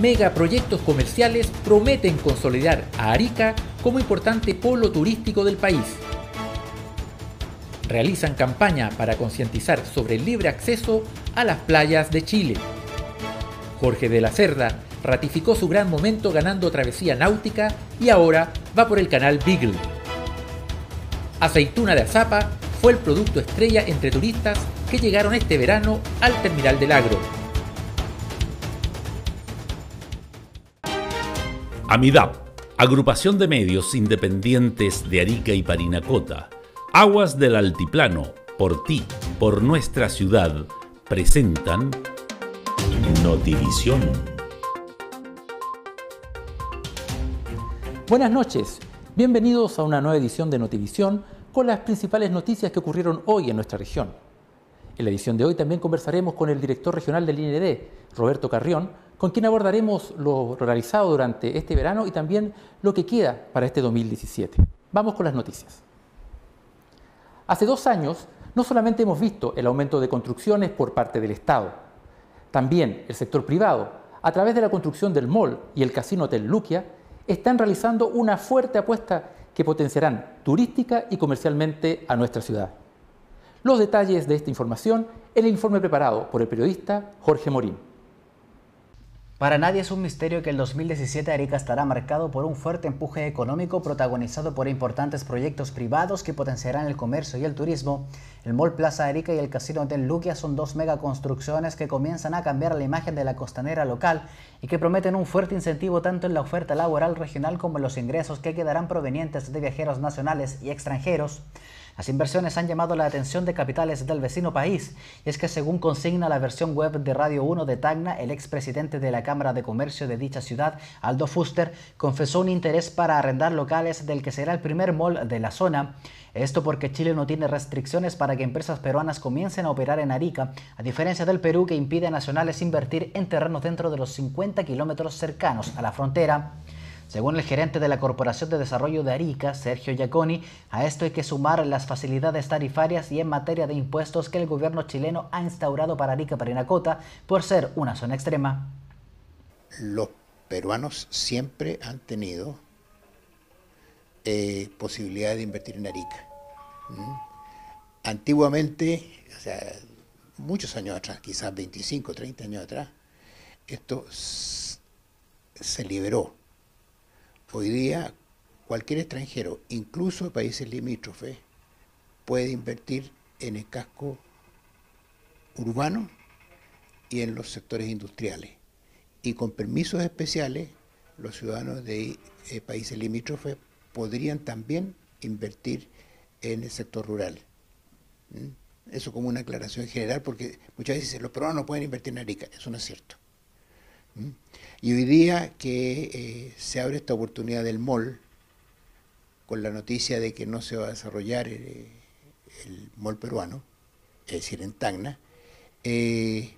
megaproyectos comerciales prometen consolidar a Arica como importante polo turístico del país. Realizan campaña para concientizar sobre el libre acceso a las playas de Chile. Jorge de la Cerda ratificó su gran momento ganando travesía náutica y ahora va por el canal Beagle. Aceituna de Azapa fue el producto estrella entre turistas que llegaron este verano al terminal del agro. AMIDAP, Agrupación de Medios Independientes de Arica y Parinacota, Aguas del Altiplano, por ti, por nuestra ciudad, presentan Notivisión. Buenas noches, bienvenidos a una nueva edición de Notivisión con las principales noticias que ocurrieron hoy en nuestra región. En la edición de hoy también conversaremos con el director regional del IND, Roberto Carrión, con quien abordaremos lo realizado durante este verano y también lo que queda para este 2017. Vamos con las noticias. Hace dos años no solamente hemos visto el aumento de construcciones por parte del Estado, también el sector privado, a través de la construcción del mall y el casino Hotel Luquia, están realizando una fuerte apuesta que potenciarán turística y comercialmente a nuestra ciudad. Los detalles de esta información en el informe preparado por el periodista Jorge Morín. Para nadie es un misterio que el 2017 Arica estará marcado por un fuerte empuje económico protagonizado por importantes proyectos privados que potenciarán el comercio y el turismo. El Mall Plaza Arica y el Casino Hotel Luquia son dos megaconstrucciones que comienzan a cambiar la imagen de la costanera local y que prometen un fuerte incentivo tanto en la oferta laboral regional como en los ingresos que quedarán provenientes de viajeros nacionales y extranjeros. Las inversiones han llamado la atención de capitales del vecino país, y es que según consigna la versión web de Radio 1 de Tacna, el expresidente de la Cámara de Comercio de dicha ciudad, Aldo Fuster, confesó un interés para arrendar locales del que será el primer mall de la zona. Esto porque Chile no tiene restricciones para que empresas peruanas comiencen a operar en Arica, a diferencia del Perú que impide a nacionales invertir en terrenos dentro de los 50 kilómetros cercanos a la frontera. Según el gerente de la Corporación de Desarrollo de Arica, Sergio Giaconi, a esto hay que sumar las facilidades tarifarias y en materia de impuestos que el gobierno chileno ha instaurado para Arica Parinacota por ser una zona extrema los peruanos siempre han tenido eh, posibilidad de invertir en Arica. Antiguamente, muchos años atrás, quizás 25, 30 años atrás, esto se liberó. Hoy día cualquier extranjero, incluso de países limítrofes, puede invertir en el casco urbano y en los sectores industriales y con permisos especiales los ciudadanos de eh, países limítrofes podrían también invertir en el sector rural. ¿Mm? Eso como una aclaración general, porque muchas veces dicen, los peruanos no pueden invertir en Arica, eso no es cierto. ¿Mm? Y hoy día que eh, se abre esta oportunidad del MOL, con la noticia de que no se va a desarrollar eh, el, el MOL peruano, es decir, en Tacna, eh,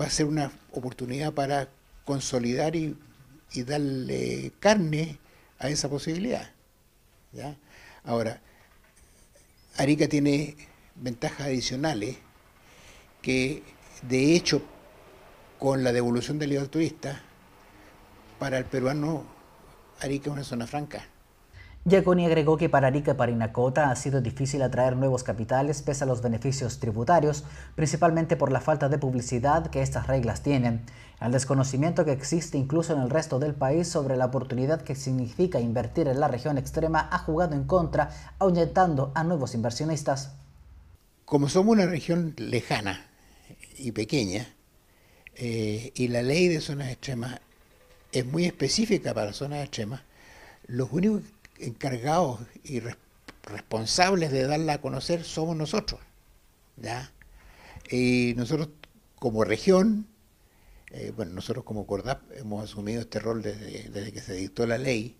va a ser una oportunidad para consolidar y, darle carne a esa posibilidad. Ahora, Arica tiene ventajas adicionales que de hecho con la devolución del IVA turista, para el peruano Arica es una zona franca. Yaconi agregó que para Arica y Inacota ha sido difícil atraer nuevos capitales pese a los beneficios tributarios, principalmente por la falta de publicidad que estas reglas tienen, el desconocimiento que existe incluso en el resto del país sobre la oportunidad que significa invertir en la región extrema ha jugado en contra, ahuyentando a nuevos inversionistas. Como somos una región lejana y pequeña, eh, y la ley de zonas extremas es muy específica para zonas extremas, los únicos encargados y responsables de darla a conocer somos nosotros. ¿ya? Y nosotros como región, eh, bueno, nosotros como CORDAP hemos asumido este rol desde, que se dictó la ley,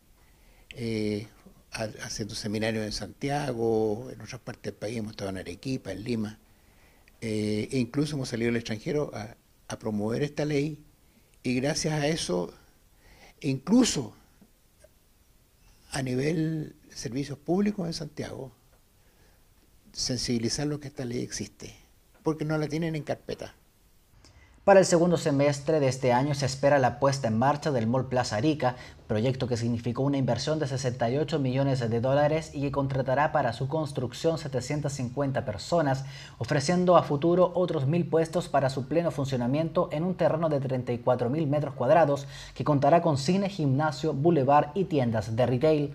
eh, haciendo seminarios en Santiago, en otras partes del país, hemos estado en Arequipa, en Lima, eh, e incluso hemos salido al extranjero a promover esta ley y gracias a eso, incluso a nivel de servicios públicos en Santiago sensibilizar lo que esta ley existe, porque no la tienen en carpeta. Para el segundo semestre de este año se espera la puesta en marcha del Mall Plaza Arica, proyecto que significó una inversión de 68 millones de dólares y que contratará para su construcción 750 personas, ofreciendo a futuro otros mil puestos para su pleno funcionamiento en un terreno de 34 mil metros cuadrados que contará con cine, gimnasio, bulevar y tiendas de retail.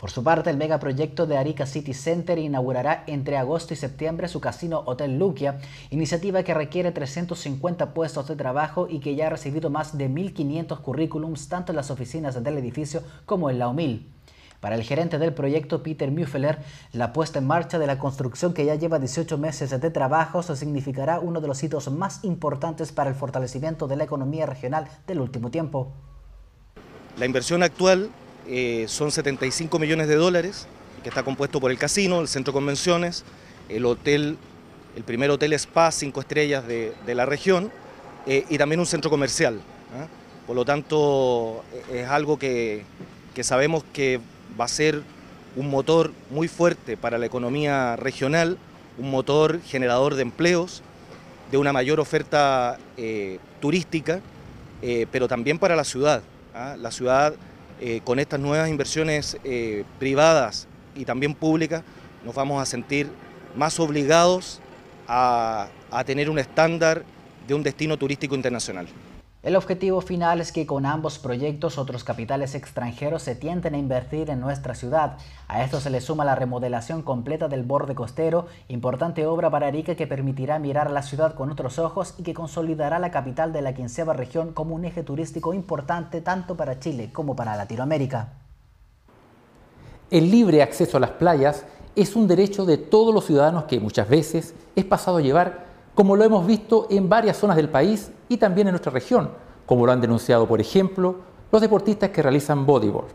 Por su parte, el megaproyecto de Arica City Center inaugurará entre agosto y septiembre su casino Hotel Luquia, iniciativa que requiere 350 puestos de trabajo y que ya ha recibido más de 1.500 currículums tanto en las oficinas del edificio como en la OMIL. Para el gerente del proyecto, Peter Muffeler, la puesta en marcha de la construcción que ya lleva 18 meses de trabajo significará uno de los hitos más importantes para el fortalecimiento de la economía regional del último tiempo. La inversión actual eh, son 75 millones de dólares, que está compuesto por el casino, el centro convenciones, el hotel, el primer hotel spa, cinco estrellas de, la región, eh, y también un centro comercial. ¿ah? Por lo tanto, e-, es algo que, sabemos que va a ser un motor muy fuerte para la economía regional, un motor generador de empleos, de una mayor oferta eh, turística, pero también para la ciudad. ¿ah? La ciudad eh, con estas nuevas inversiones eh, privadas y también públicas, nos vamos a sentir más obligados a tener un estándar de un destino turístico internacional. El objetivo final es que con ambos proyectos otros capitales extranjeros se tienten a invertir en nuestra ciudad. A esto se le suma la remodelación completa del borde costero, importante obra para Arica que permitirá mirar la ciudad con otros ojos y que consolidará la capital de la quinceava región como un eje turístico importante tanto para Chile como para Latinoamérica. El libre acceso a las playas es un derecho de todos los ciudadanos que muchas veces es pasado a llevar como lo hemos visto en varias zonas del país y también en nuestra región, como lo han denunciado, por ejemplo, los deportistas que realizan bodyboard.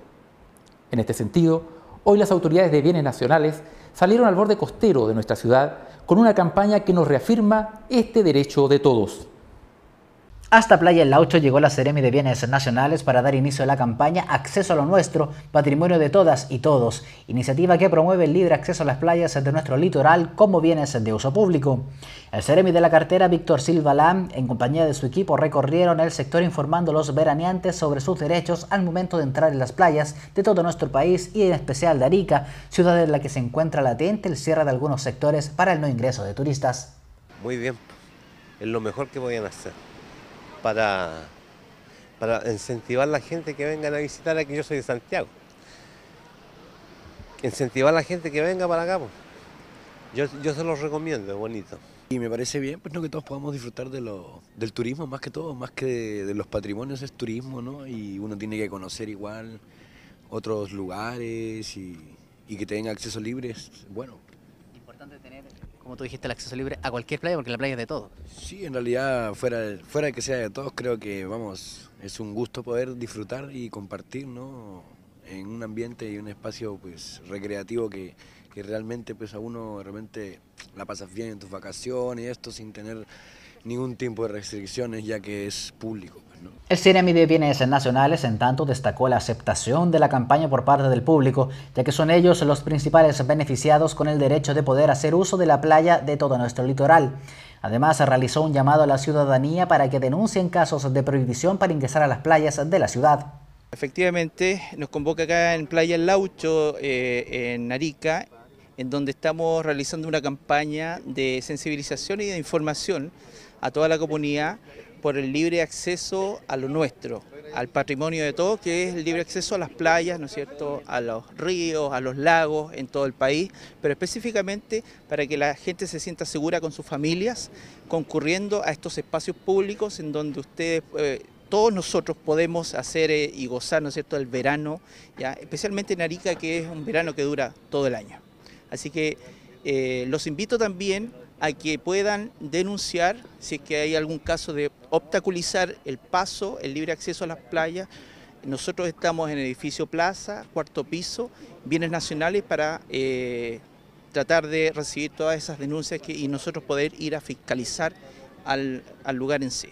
En este sentido, hoy las autoridades de bienes nacionales salieron al borde costero de nuestra ciudad con una campaña que nos reafirma este derecho de todos. Hasta Playa El Laucho llegó la Seremi de Bienes Nacionales para dar inicio a la campaña Acceso a lo Nuestro, Patrimonio de Todas y Todos, iniciativa que promueve el libre acceso a las playas de nuestro litoral como bienes de uso público. El Seremi de la cartera Víctor Silva Lam, en compañía de su equipo, recorrieron el sector informando a los veraneantes sobre sus derechos al momento de entrar en las playas de todo nuestro país y en especial de Arica, ciudad en la que se encuentra latente el cierre de algunos sectores para el no ingreso de turistas. Muy bien, es lo mejor que podían hacer para, incentivar a la gente que venga a visitar aquí. Yo soy de Santiago. Incentivar a la gente que venga para acá. Pues. Yo, se los recomiendo, es bonito. Y me parece bien, pues no que todos podamos disfrutar de del turismo más que todo, más que de, los patrimonios es turismo, ¿no? Y uno tiene que conocer igual otros lugares y, que tengan acceso libre, es bueno como tú dijiste, el acceso libre a cualquier playa, porque la playa es de todos. Sí, en realidad, fuera, fuera de que sea de todos, creo que, vamos, es un gusto poder disfrutar y compartir, ¿no? En un ambiente y un espacio, pues, recreativo que, que realmente, pues, a uno realmente la pasas bien en tus vacaciones y esto sin tener ningún tipo de restricciones ya que es público. Pues, el CNMI de Bienes Nacionales, en tanto, destacó la aceptación de la campaña por parte del público, ya que son ellos los principales beneficiados con el derecho de poder hacer uso de la playa de todo nuestro litoral. Además, realizó un llamado a la ciudadanía para que denuncien casos de prohibición para ingresar a las playas de la ciudad. Efectivamente, nos convoca acá en Playa Laucho, eh, en Arica, en donde estamos realizando una campaña de sensibilización y de información a toda la comunidad por el libre acceso a lo nuestro, al patrimonio de todos, que es el libre acceso a las playas, ¿no es cierto?, a los ríos, a los lagos en todo el país, pero específicamente para que la gente se sienta segura con sus familias, concurriendo a estos espacios públicos en donde ustedes... Eh, todos nosotros podemos hacer eh, y gozar, ¿no es cierto?, el verano, ¿ya? especialmente en Arica, que es un verano que dura todo el año. Así que eh, los invito también a que puedan denunciar si es que hay algún caso de obstaculizar el paso, el libre acceso a las playas. Nosotros estamos en el edificio Plaza, cuarto piso, bienes nacionales para eh, tratar de recibir todas esas denuncias y nosotros poder ir a fiscalizar al lugar en sí.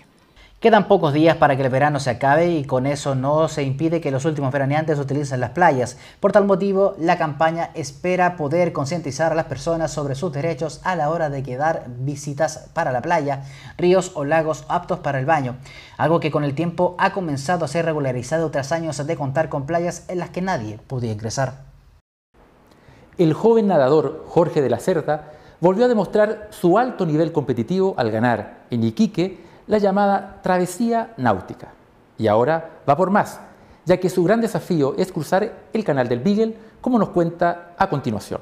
Quedan pocos días para que el verano se acabe y con eso no se impide que los últimos veraneantes utilicen las playas. Por tal motivo, la campaña espera poder concientizar a las personas sobre sus derechos a la hora de quedar visitas para la playa, ríos o lagos aptos para el baño, algo que con el tiempo ha comenzado a ser regularizado tras años de contar con playas en las que nadie podía ingresar. El joven nadador Jorge de la Cerda volvió a demostrar su alto nivel competitivo al ganar en Iquique la llamada travesía náutica. Y ahora va por más, ya que su gran desafío es cruzar el canal del Beagle, como nos cuenta a continuación.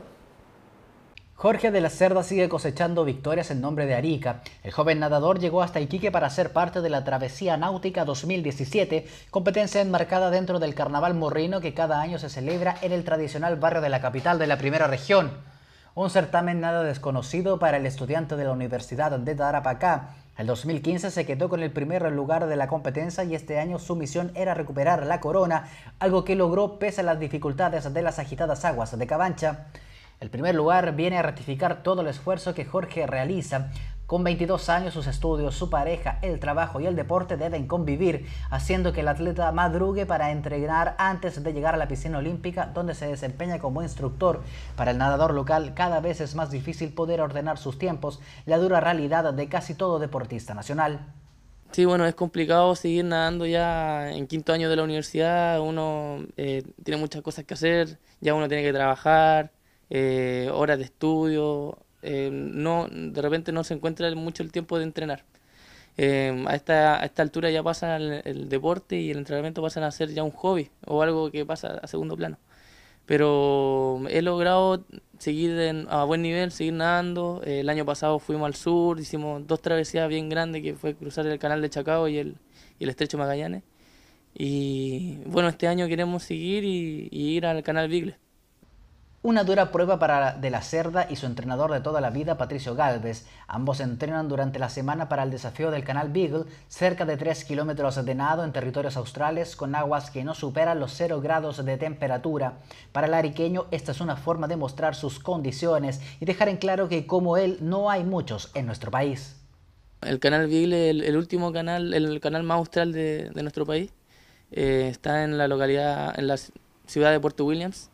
Jorge de la Cerda sigue cosechando victorias en nombre de Arica. El joven nadador llegó hasta Iquique para ser parte de la Travesía Náutica 2017, competencia enmarcada dentro del Carnaval Morrino que cada año se celebra en el tradicional barrio de la capital de la primera región. Un certamen nada desconocido para el estudiante de la Universidad de Tarapacá, el 2015 se quedó con el primer lugar de la competencia y este año su misión era recuperar la corona, algo que logró pese a las dificultades de las agitadas aguas de Cabancha. El primer lugar viene a ratificar todo el esfuerzo que Jorge realiza con 22 años, sus estudios, su pareja, el trabajo y el deporte deben convivir, haciendo que el atleta madrugue para entrenar antes de llegar a la piscina olímpica, donde se desempeña como instructor. Para el nadador local, cada vez es más difícil poder ordenar sus tiempos, la dura realidad de casi todo deportista nacional. Sí, bueno, es complicado seguir nadando ya en quinto año de la universidad, uno eh, tiene muchas cosas que hacer, ya uno tiene que trabajar, eh, horas de estudio, eh, no, de repente no se encuentra mucho el tiempo de entrenar. Eh, a, esta, a esta altura ya pasa el, deporte y el entrenamiento pasan a ser ya un hobby o algo que pasa a segundo plano. Pero he logrado seguir a buen nivel, seguir nadando. Eh, el año pasado fuimos al sur, hicimos dos travesías bien grandes que fue cruzar el canal de Chacao y el, estrecho Magallanes. Y bueno, este año queremos seguir y, ir al canal Bigle. Una dura prueba para De la Cerda y su entrenador de toda la vida, Patricio Galvez. Ambos entrenan durante la semana para el desafío del canal Beagle, cerca de 3 kilómetros de nado en territorios australes con aguas que no superan los 0 grados de temperatura. Para el ariqueño, esta es una forma de mostrar sus condiciones y dejar en claro que como él no hay muchos en nuestro país. El canal Beagle el, último canal, el, canal más austral de, nuestro país. Eh, está en la localidad, en la ciudad de Puerto Williams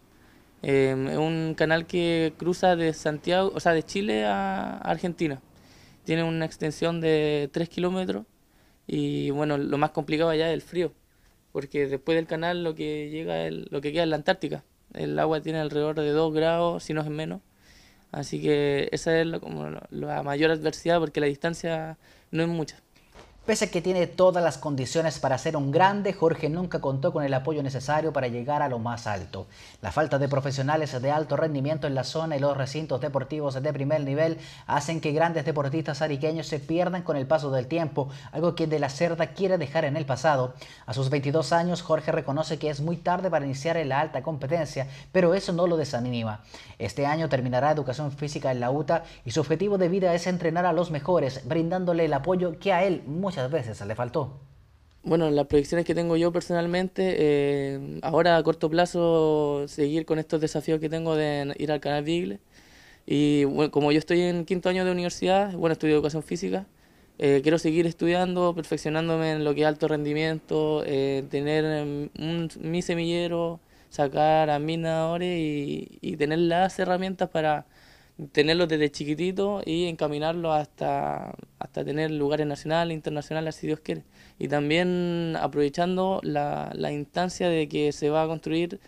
Em, es un canal que cruza de Santiago, o sea, de Chile a Argentina. Tiene una extensión de 3 kilómetros y bueno, lo más complicado allá es el frío, porque después del canal lo que llega es lo que queda es la Antártica. El agua tiene alrededor de 2 grados, si no es menos. Así que esa es como la mayor adversidad porque la distancia no es mucha. Pese que tiene todas las condiciones para ser un grande, Jorge nunca contó con el apoyo necesario para llegar a lo más alto. La falta de profesionales de alto rendimiento en la zona y los recintos deportivos de primer nivel hacen que grandes deportistas ariqueños se pierdan con el paso del tiempo, algo que De la Cerda quiere dejar en el pasado. A sus 22 años, Jorge reconoce que es muy tarde para iniciar en la alta competencia, pero eso no lo desanima. Este año terminará educación física en la UTA y su objetivo de vida es entrenar a los mejores, brindándole el apoyo que a él muy veces, le faltó. Bueno, las proyecciones que tengo yo personalmente, eh, ahora a corto plazo seguir con estos desafíos que tengo de ir al canal Digle. Y como yo estoy en quinto año de universidad, bueno, estudio educación física, eh, quiero seguir estudiando, perfeccionándome en lo que es alto rendimiento, eh, tener em, mi semillero, sacar a mis nadadores y tener las herramientas para tenerlos desde chiquitito y encaminarlo hasta, hasta tener lugares nacionales, internacionales, si Dios quiere. Y también aprovechando la, la instancia de que se va a construir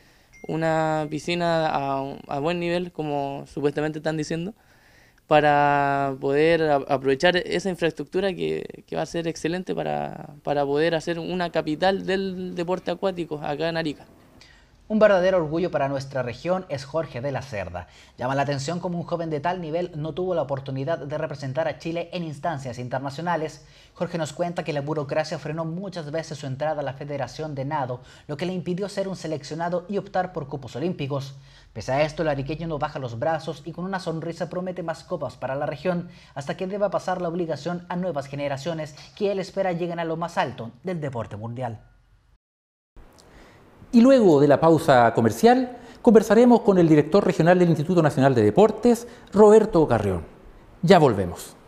una piscina a, buen nivel, como supuestamente están diciendo, para poder aprovechar esa infraestructura que, que, va a ser excelente para, para poder hacer una capital del deporte acuático acá en Arica. Un verdadero orgullo para nuestra región es Jorge de la Cerda. Llama la atención como un joven de tal nivel no tuvo la oportunidad de representar a Chile en instancias internacionales. Jorge nos cuenta que la burocracia frenó muchas veces su entrada a la Federación de Nado, lo que le impidió ser un seleccionado y optar por cupos olímpicos. Pese a esto, el ariqueño no baja los brazos y con una sonrisa promete más copas para la región hasta que deba pasar la obligación a nuevas generaciones que él espera lleguen a lo más alto del deporte mundial. Y luego de la pausa comercial, conversaremos con el director regional del Instituto Nacional de Deportes, Roberto Carrión. Ya volvemos.